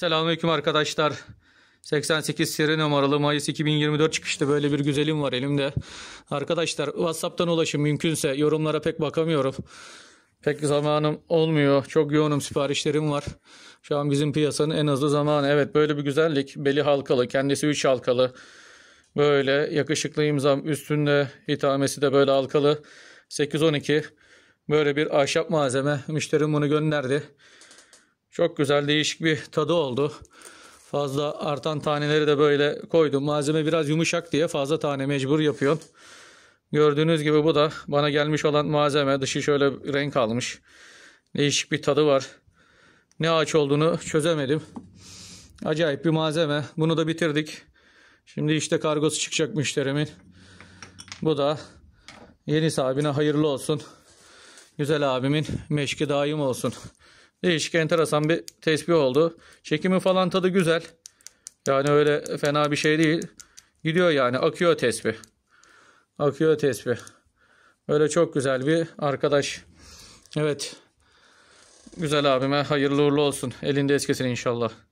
Selamünaleyküm arkadaşlar. 88 seri numaralı Mayıs 2024 çıkışta böyle bir güzelim var elimde. Arkadaşlar WhatsApp'tan ulaşın mümkünse yorumlara pek bakamıyorum. Pek zamanım olmuyor. Çok yoğunum siparişlerim var. Şu an bizim piyasanın en hızlı zamanı. Evet böyle bir güzellik. Beli halkalı. Kendisi 3 halkalı. Böyle yakışıklı imzam üstünde. hitamesi de böyle halkalı. 812. Böyle bir ahşap malzeme. Müşterim bunu gönderdi. Çok güzel değişik bir tadı oldu. Fazla artan taneleri de böyle koydum. Malzeme biraz yumuşak diye fazla tane mecbur yapıyorum. Gördüğünüz gibi bu da bana gelmiş olan malzeme. Dışı şöyle renk almış. Değişik bir tadı var. Ne ağaç olduğunu çözemedim. Acayip bir malzeme. Bunu da bitirdik. Şimdi işte kargosu çıkacak müşterimin. Bu da yeni sahibine hayırlı olsun. Güzel abimin meşki daim olsun. Değişik enteresan bir tespih oldu. Çekimi falan tadı güzel. Yani öyle fena bir şey değil. Gidiyor yani akıyor tespih. Akıyor tespih. Öyle çok güzel bir arkadaş. Evet. Güzel abime hayırlı uğurlu olsun. Elinde eskisin inşallah.